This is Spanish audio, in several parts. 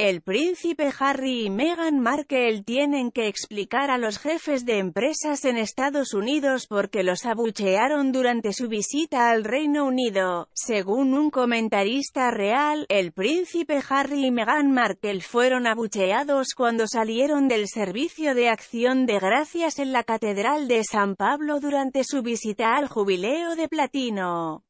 El príncipe Harry y Meghan Markle tienen que explicar a los jefes de empresas en Estados Unidos porque los abuchearon durante su visita al Reino Unido. Según un comentarista real, el príncipe Harry y Meghan Markle fueron abucheados cuando salieron del servicio de acción de gracias en la Catedral de San Pablo durante su visita al Jubileo de Platino.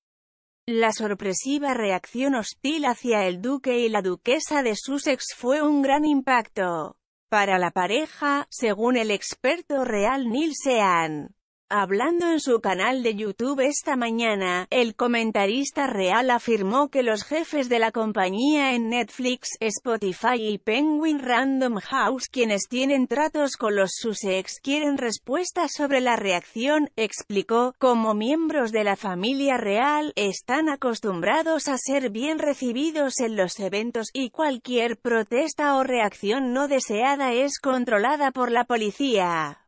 La sorpresiva reacción hostil hacia el duque y la duquesa de Sussex fue un gran impacto para la pareja, según el experto real Neil Sean. Hablando en su canal de YouTube esta mañana, el comentarista real afirmó que los jefes de la compañía en Netflix, Spotify y Penguin Random House quienes tienen tratos con los Sussex quieren respuestas sobre la reacción, explicó, como miembros de la familia real, están acostumbrados a ser bien recibidos en los eventos y cualquier protesta o reacción no deseada es controlada por la policía.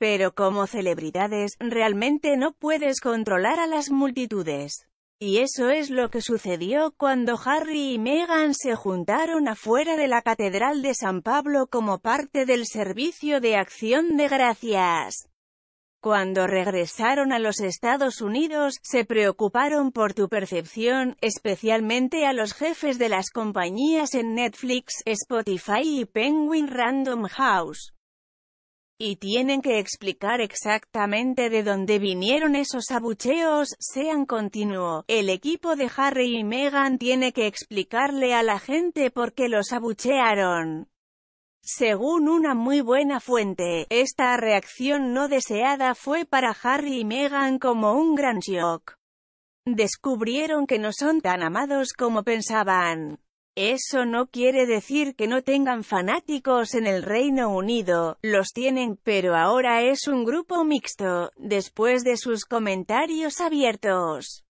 Pero como celebridades, realmente no puedes controlar a las multitudes. Y eso es lo que sucedió cuando Harry y Meghan se juntaron afuera de la Catedral de San Pablo como parte del servicio de acción de gracias. Cuando regresaron a los Estados Unidos, se preocuparon por tu percepción, especialmente a los jefes de las compañías en Netflix, Spotify y Penguin Random House y tienen que explicar exactamente de dónde vinieron esos abucheos, sean continuo. El equipo de Harry y Meghan tiene que explicarle a la gente por qué los abuchearon. Según una muy buena fuente, esta reacción no deseada fue para Harry y Meghan como un gran shock. Descubrieron que no son tan amados como pensaban. Eso no quiere decir que no tengan fanáticos en el Reino Unido, los tienen, pero ahora es un grupo mixto, después de sus comentarios abiertos.